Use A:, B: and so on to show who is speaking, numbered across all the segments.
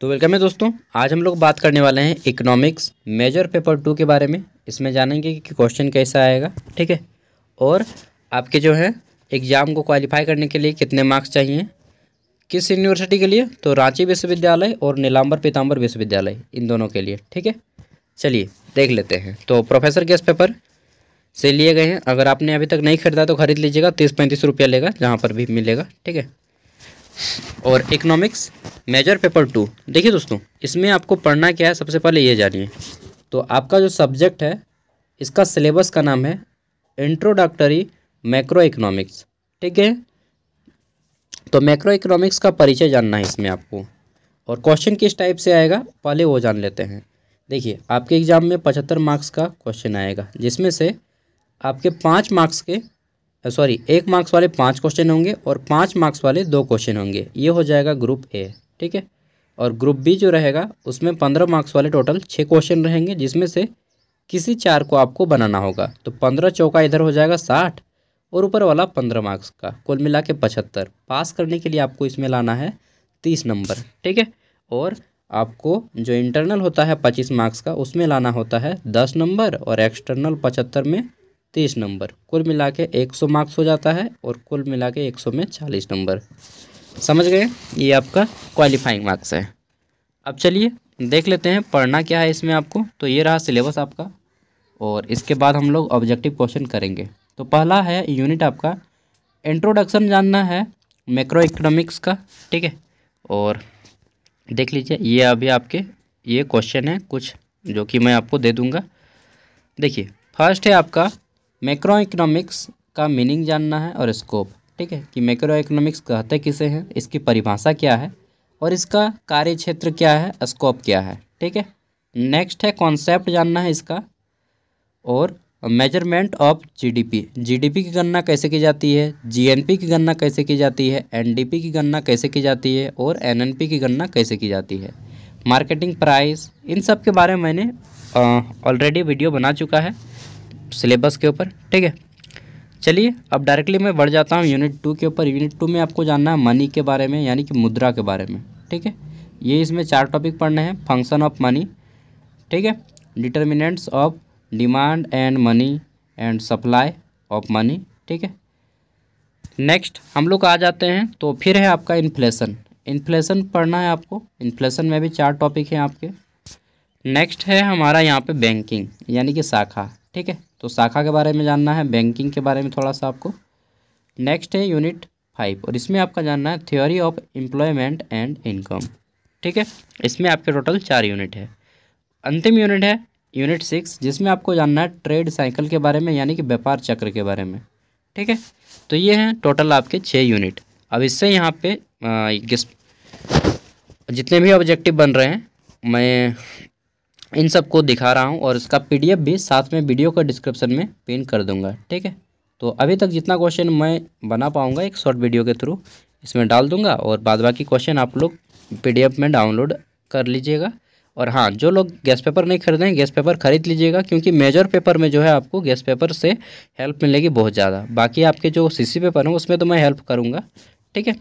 A: तो वेलकम है दोस्तों आज हम लोग बात करने वाले हैं इकोनॉमिक्स मेजर पेपर टू के बारे में इसमें जानेंगे कि क्वेश्चन कैसा आएगा ठीक है और आपके जो है एग्ज़ाम को क्वालिफाई करने के लिए कितने मार्क्स चाहिए किस यूनिवर्सिटी के लिए तो रांची विश्वविद्यालय और नीलाम्बर पीताम्बर विश्वविद्यालय इन दोनों के लिए ठीक है चलिए देख लेते हैं तो प्रोफेसर गेस्ट पेपर से लिए गए हैं अगर आपने अभी तक नहीं खरीदा तो खरीद लीजिएगा तीस पैंतीस रुपया लेगा जहाँ पर भी मिलेगा ठीक है और इकोनॉमिक्स मेजर पेपर टू देखिए दोस्तों इसमें आपको पढ़ना क्या है सबसे पहले ये जानिए तो आपका जो सब्जेक्ट है इसका सिलेबस का नाम है इंट्रोडक्टरी मैक्रो इकोनॉमिक्स ठीक है तो मैक्रो इकोनॉमिक्स का परिचय जानना है इसमें आपको और क्वेश्चन किस टाइप से आएगा पहले वो जान लेते हैं देखिए आपके एग्ज़ाम में पचहत्तर मार्क्स का क्वेश्चन आएगा जिसमें से आपके पाँच मार्क्स के सॉरी एक मार्क्स वाले पाँच क्वेश्चन होंगे और पाँच मार्क्स वाले दो क्वेश्चन होंगे ये हो जाएगा ग्रुप ए ठीक है और ग्रुप बी जो रहेगा उसमें पंद्रह मार्क्स वाले टोटल छः क्वेश्चन रहेंगे जिसमें से किसी चार को आपको बनाना होगा तो पंद्रह चौका इधर हो जाएगा साठ और ऊपर वाला पंद्रह मार्क्स का कुल मिला के पचहत्तर पास करने के लिए आपको इसमें लाना है तीस नंबर ठीक है और आपको जो इंटरनल होता है पच्चीस मार्क्स का उसमें लाना होता है दस नंबर और एक्सटर्नल पचहत्तर में तीस नंबर कुल मिला के एक सौ मार्क्स हो जाता है और कुल मिला के एक सौ में चालीस नंबर समझ गए ये आपका क्वालिफाइंग मार्क्स है अब चलिए देख लेते हैं पढ़ना क्या है इसमें आपको तो ये रहा सिलेबस आपका और इसके बाद हम लोग ऑब्जेक्टिव क्वेश्चन करेंगे तो पहला है यूनिट आपका इंट्रोडक्शन जानना है मैक्रो इकोनॉमिक्स का ठीक है और देख लीजिए ये अभी आपके ये क्वेश्चन है कुछ जो कि मैं आपको दे दूँगा देखिए फर्स्ट है आपका मैक्रो इकोनॉमिक्स का मीनिंग जानना है और स्कोप ठीक है कि मैक्रो इकोनॉमिक्स कहते किसे हैं इसकी परिभाषा क्या है और इसका कार्य क्षेत्र क्या है स्कोप क्या है ठीक है नेक्स्ट है कॉन्सेप्ट जानना है इसका और मेजरमेंट ऑफ जीडीपी जीडीपी की गणना कैसे की जाती है जीएनपी की गणना कैसे की जाती है एनडीपी की गणना कैसे की जाती है और एनएनपी की गणना कैसे की जाती है मार्केटिंग प्राइस इन सब के बारे में मैंने ऑलरेडी वीडियो बना चुका है सिलेबस के ऊपर ठीक है चलिए अब डायरेक्टली मैं बढ़ जाता हूँ यूनिट टू के ऊपर यूनिट टू में आपको जानना है मनी के बारे में यानी कि मुद्रा के बारे में ठीक है ये इसमें चार टॉपिक पढ़ने हैं फंक्शन ऑफ मनी ठीक है determinants of demand and money and supply of money ठीक है नेक्स्ट हम लोग आ जाते हैं तो फिर है आपका इन्फ्लेशन इन्फ्लेशन पढ़ना है आपको इन्फ्लेशन में भी चार टॉपिक हैं आपके नेक्स्ट है हमारा यहाँ पे बैंकिंग यानी कि शाखा ठीक है तो शाखा के बारे में जानना है बैंकिंग के बारे में थोड़ा सा आपको नेक्स्ट है यूनिट फाइव और इसमें आपका जानना है theory of employment and income ठीक है इसमें आपके टोटल चार यूनिट है अंतिम यूनिट है यूनिट सिक्स जिसमें आपको जानना है ट्रेड साइकिल के बारे में यानी कि व्यापार चक्र के बारे में ठीक है तो ये हैं टोटल आपके छः यूनिट अब इससे यहाँ पे जितने भी ऑब्जेक्टिव बन रहे हैं मैं इन सब को दिखा रहा हूँ और इसका पीडीएफ भी साथ में वीडियो का डिस्क्रिप्शन में पिन कर दूंगा ठीक है तो अभी तक जितना क्वेश्चन मैं बना पाऊँगा एक शॉर्ट वीडियो के थ्रू इसमें डाल दूंगा और बाद बाकी क्वेश्चन आप लोग पी में डाउनलोड कर लीजिएगा और हाँ जो लोग गैस पेपर नहीं खरीदें गैस पेपर खरीद लीजिएगा क्योंकि मेजर पेपर में जो है आपको गैस पेपर से हेल्प मिलेगी बहुत ज़्यादा बाकी आपके जो सीसी पेपर हैं उसमें तो मैं हेल्प करूँगा ठीक है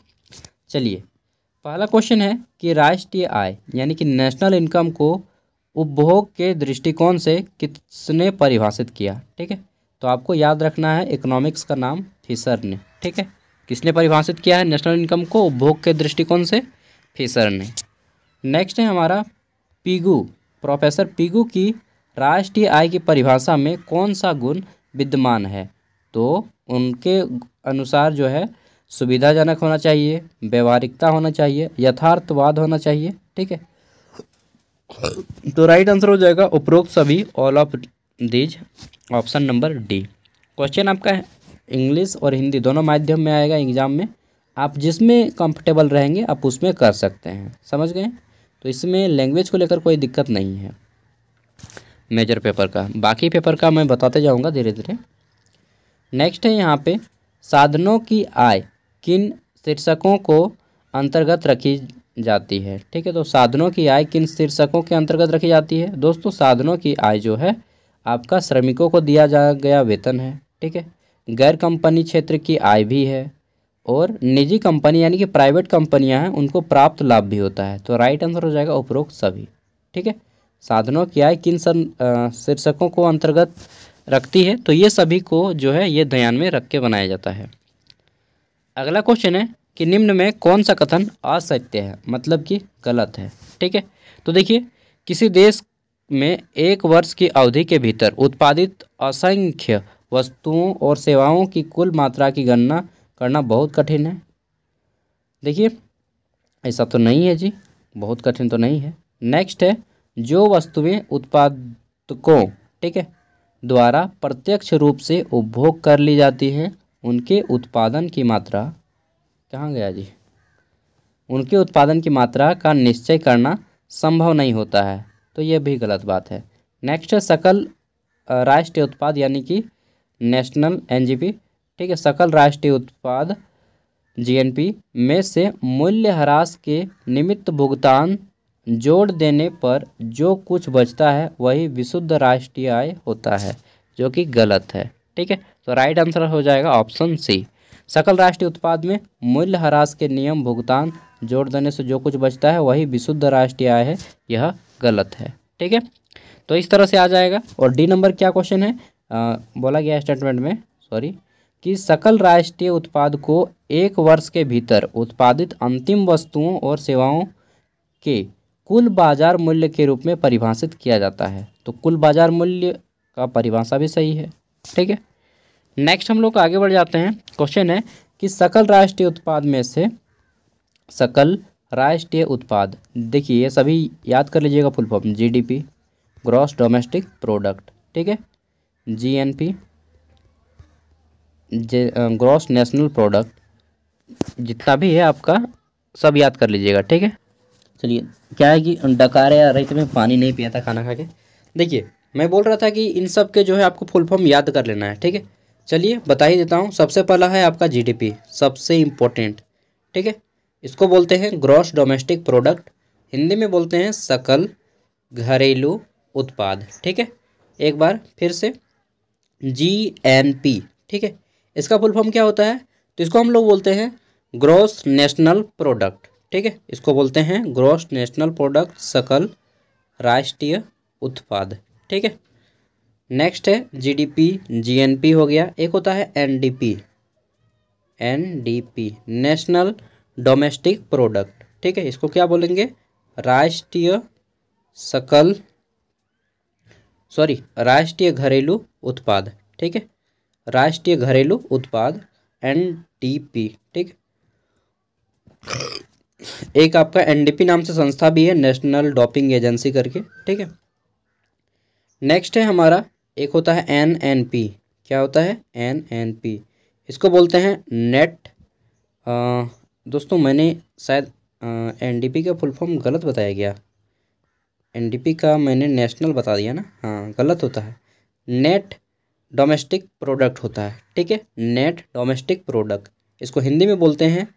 A: चलिए पहला क्वेश्चन है कि राष्ट्रीय आय यानी कि नेशनल इनकम को उपभोग के दृष्टिकोण से किसने परिभाषित किया ठीक है तो आपको याद रखना है इकोनॉमिक्स का नाम फिशर ने ठीक है किसने परिभाषित किया है नेशनल इनकम को उपभोग के दृष्टिकोण से फिशर ने नेक्स्ट है हमारा पीगू प्रोफेसर पीगू की राष्ट्रीय आय की परिभाषा में कौन सा गुण विद्यमान है तो उनके अनुसार जो है सुविधाजनक होना चाहिए व्यवहारिकता होना चाहिए यथार्थवाद होना चाहिए ठीक है तो राइट आंसर हो जाएगा उपरोक्त सभी all of these option number D question आपका है इंग्लिश और हिंदी दोनों माध्यम में आएगा एग्जाम में आप जिसमें कंफर्टेबल रहेंगे आप उसमें कर सकते हैं समझ गए तो इसमें लैंग्वेज को लेकर कोई दिक्कत नहीं है मेजर पेपर का बाकी पेपर का मैं बताते जाऊंगा धीरे धीरे नेक्स्ट है यहाँ पे साधनों की आय किन शीर्षकों को अंतर्गत रखी जाती है ठीक है तो साधनों की आय किन शीर्षकों के अंतर्गत रखी जाती है दोस्तों साधनों की आय जो है आपका श्रमिकों को दिया जा गया वेतन है ठीक है गैर कंपनी क्षेत्र की आय भी है और निजी कंपनी यानी कि प्राइवेट कंपनियां हैं उनको प्राप्त लाभ भी होता है तो राइट आंसर हो जाएगा उपरोक्त सभी ठीक है साधनों की आय किन सन शीर्षकों को अंतर्गत रखती है तो ये सभी को जो है ये ध्यान में रख के बनाया जाता है अगला क्वेश्चन है कि निम्न में कौन सा कथन असत्य है मतलब कि गलत है ठीक है तो देखिए किसी देश में एक वर्ष की अवधि के भीतर उत्पादित असंख्य वस्तुओं और सेवाओं की कुल मात्रा की गणना करना बहुत कठिन है देखिए ऐसा तो नहीं है जी बहुत कठिन तो नहीं है नेक्स्ट है जो वस्तुएं उत्पादकों ठीक है द्वारा प्रत्यक्ष रूप से उपभोग कर ली जाती हैं उनके उत्पादन की मात्रा कहाँ गया जी उनके उत्पादन की मात्रा का निश्चय करना संभव नहीं होता है तो यह भी गलत बात है नेक्स्ट सकल राष्ट्रीय उत्पाद यानी कि नेशनल एनजीपी ठीक है सकल राष्ट्रीय उत्पाद जीएनपी में से मूल्य ह्रास के निमित्त भुगतान जोड़ देने पर जो कुछ बचता है वही विशुद्ध राष्ट्रीय आय होता है जो कि गलत है ठीक है तो राइट आंसर हो जाएगा ऑप्शन सी सकल राष्ट्रीय उत्पाद में मूल्य ह्रास के नियम भुगतान जोड़ देने से जो कुछ बचता है वही विशुद्ध राष्ट्रीय आय है यह गलत है ठीक है तो इस तरह से आ जाएगा और डी नंबर क्या क्वेश्चन है आ, बोला गया स्टेटमेंट में सॉरी कि सकल राष्ट्रीय उत्पाद को एक वर्ष के भीतर उत्पादित अंतिम वस्तुओं और सेवाओं के कुल बाजार मूल्य के रूप में परिभाषित किया जाता है तो कुल बाजार मूल्य का परिभाषा भी सही है ठीक है नेक्स्ट हम लोग आगे बढ़ जाते हैं क्वेश्चन है कि सकल राष्ट्रीय उत्पाद में से सकल राष्ट्रीय उत्पाद देखिए ये सभी याद कर लीजिएगा full form GDP gross domestic product ठीक है जीएनपी जे ग्रॉस नेशनल प्रोडक्ट जितना भी है आपका सब याद कर लीजिएगा ठीक है चलिए क्या है कि डकार या रही में पानी नहीं पिया था खाना खा के देखिए मैं बोल रहा था कि इन सब के जो है आपको फुल फॉर्म याद कर लेना है ठीक है चलिए बता ही देता हूँ सबसे पहला है आपका जीडीपी सबसे इम्पोर्टेंट ठीक है इसको बोलते हैं ग्रॉस डोमेस्टिक प्रोडक्ट हिंदी में बोलते हैं सकल घरेलू उत्पाद ठीक है एक बार फिर से जी एन पी ठीक है इसका फुल फॉर्म क्या होता है तो इसको हम लोग बोलते हैं ग्रॉस नेशनल प्रोडक्ट ठीक है इसको बोलते हैं ग्रॉस नेशनल प्रोडक्ट सकल राष्ट्रीय उत्पाद ठीक है नेक्स्ट है जीडीपी जीएनपी हो गया एक होता है NDP NDP national domestic product ठीक है इसको क्या बोलेंगे राष्ट्रीय सकल सॉरी राष्ट्रीय घरेलू उत्पाद ठीक है राष्ट्रीय घरेलू उत्पाद एनडीपी ठीक एक आपका एनडीपी नाम से संस्था भी है नेशनल डॉपिंग एजेंसी करके ठीक है नेक्स्ट है हमारा एक होता है एन एन पी क्या होता है एन एन पी इसको बोलते हैं नेट आ, दोस्तों मैंने शायद एन डी पी का फुल फॉर्म गलत बताया गया एन डी पी का मैंने नेशनल बता दिया ना हाँ गलत होता है नेट डोमेस्टिक प्रोडक्ट होता है ठीक है नेट डोमेस्टिक प्रोडक्ट इसको हिंदी में बोलते हैं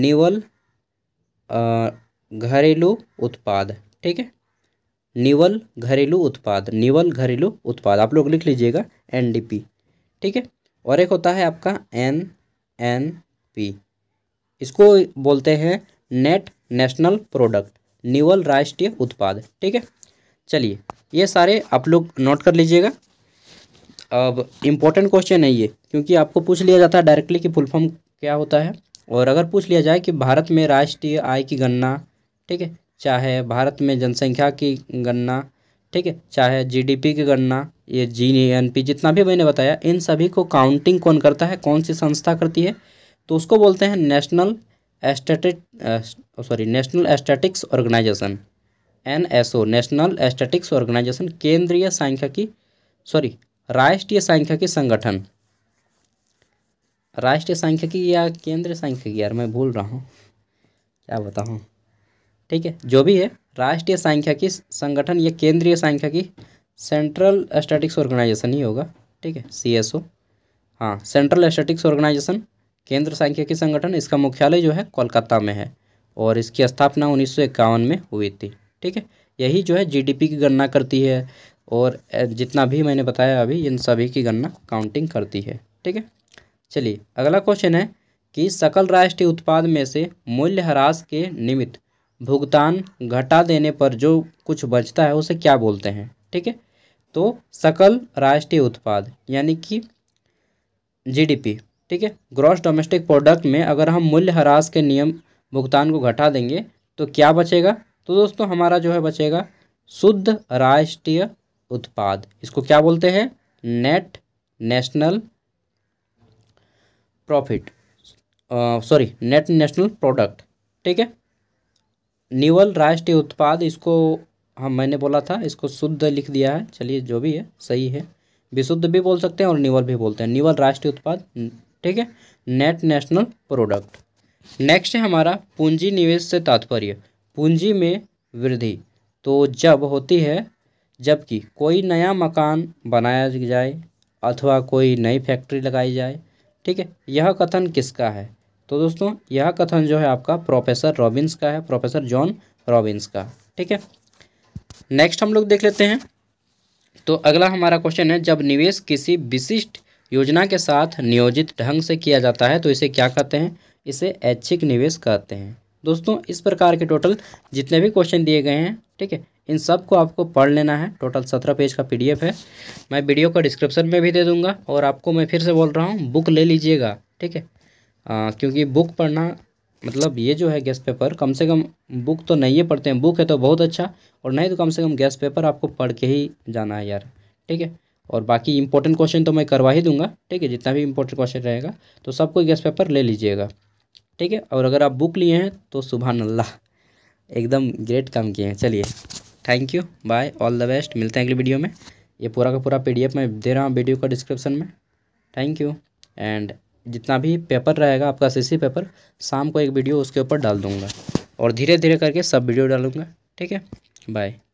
A: निवल घरेलू उत्पाद ठीक है निवल घरेलू उत्पाद निवल घरेलू उत्पाद आप लोग लिख लीजिएगा एन ठीक है और एक होता है आपका एन एन पी इसको बोलते हैं नेट नेशनल प्रोडक्ट निवल राष्ट्रीय उत्पाद ठीक है चलिए ये सारे आप लोग नोट कर लीजिएगा अब इम्पोर्टेंट क्वेश्चन है ये क्योंकि आपको पूछ लिया जाता है डायरेक्टली कि फुल फॉर्म क्या होता है और अगर पूछ लिया जाए कि भारत में राष्ट्रीय आय की गणना ठीक है चाहे भारत में जनसंख्या की गणना ठीक है चाहे जीडीपी की गणना ये जी एन पी जितना भी मैंने बताया इन सभी को काउंटिंग कौन करता है कौन सी संस्था करती है तो उसको बोलते हैं national statistic sorry national statistics organization N S O national statistics organization केंद्रीय सांख्यिकी सॉरी राष्ट्रीय सांख्यिकी संगठन राष्ट्रीय सांख्यिकी या केंद्रीय सांख्यिकी यार मैं भूल रहा हूँ क्या बताऊँ ठीक है जो भी है राष्ट्रीय सांख्यिकी संगठन या केंद्रीय सांख्यिकी सेंट्रल स्टैटिक्स ऑर्गेनाइजेशन ही होगा ठीक है सी एस ओ हाँ सेंट्रल स्टैटिक्स ऑर्गेनाइजेशन केंद्र सांख्यिकी संगठन इसका मुख्यालय जो है कोलकाता में है और इसकी स्थापना उन्नीस में हुई थी ठीक है यही जो है जीडीपी की गणना करती है और जितना भी मैंने बताया अभी इन सभी की गणना काउंटिंग करती है ठीक है चलिए अगला क्वेश्चन है कि सकल राष्ट्रीय उत्पाद में से मूल्य ह्रास के निमित्त भुगतान घटा देने पर जो कुछ बचता है उसे क्या बोलते हैं ठीक है तो सकल राष्ट्रीय उत्पाद यानी कि जीडीपी ठीक है ग्रॉस डोमेस्टिक प्रोडक्ट में अगर हम मूल्य ह्रास के नियम भुगतान को घटा देंगे तो क्या बचेगा तो दोस्तों हमारा जो है बचेगा शुद्ध राष्ट्रीय उत्पाद इसको क्या बोलते हैं net national profit sorry net national product ठीक है निवल राष्ट्रीय उत्पाद इसको हम मैंने बोला था इसको शुद्ध लिख दिया है चलिए जो भी है सही है विशुद्ध भी बोल सकते हैं और निवल भी बोलते हैं निवल राष्ट्रीय उत्पाद ठीक है नेट नेशनल प्रोडक्ट नेक्स्ट है हमारा पूंजी निवेश से तात्पर्य पूंजी में वृद्धि तो जब होती है जबकि कोई नया मकान बनाया जाए अथवा कोई नई फैक्ट्री लगाई जाए ठीक है यह कथन किसका है तो दोस्तों यह कथन जो है आपका प्रोफेसर रॉबिन्स का है प्रोफेसर जॉन रॉबिन्स का ठीक है नेक्स्ट हम लोग देख लेते हैं तो अगला हमारा क्वेश्चन है जब निवेश किसी विशिष्ट योजना के साथ नियोजित ढंग से किया जाता है तो इसे क्या कहते हैं इसे ऐच्छिक निवेश कहते हैं दोस्तों इस प्रकार के टोटल जितने भी क्वेश्चन दिए गए हैं ठीक है इन सब को आपको पढ़ लेना है टोटल सत्रह पेज का पीडीएफ है मैं वीडियो का डिस्क्रिप्शन में भी दे दूंगा और आपको मैं फिर से बोल रहा हूँ बुक ले लीजिएगा ठीक है आ, क्योंकि बुक पढ़ना मतलब ये जो है गैस पेपर कम से कम बुक तो नहीं है पढ़ते हैं बुक है तो बहुत अच्छा और नहीं तो कम से कम गैस पेपर आपको पढ़ के ही जाना है यार ठीक है और बाकी इंपॉर्टेंट क्वेश्चन तो मैं करवा ही दूंगा ठीक है जितना भी इंपॉर्टेंट क्वेश्चन रहेगा तो सब कोई गैस पेपर ले लीजिएगा ठीक है और अगर आप बुक लिए हैं तो सुबह अल्लाह एकदम ग्रेट काम किए हैं चलिए thank you bye all the best मिलते हैं अगले वीडियो में ये पूरा का पूरा पी मैं दे रहा हूँ वीडियो का डिस्क्रिप्शन में थैंक यू एंड जितना भी पेपर रहेगा आपका सीसी पेपर शाम को एक वीडियो उसके ऊपर डाल दूँगा और धीरे धीरे करके सब वीडियो डालूँगा ठीक है बाय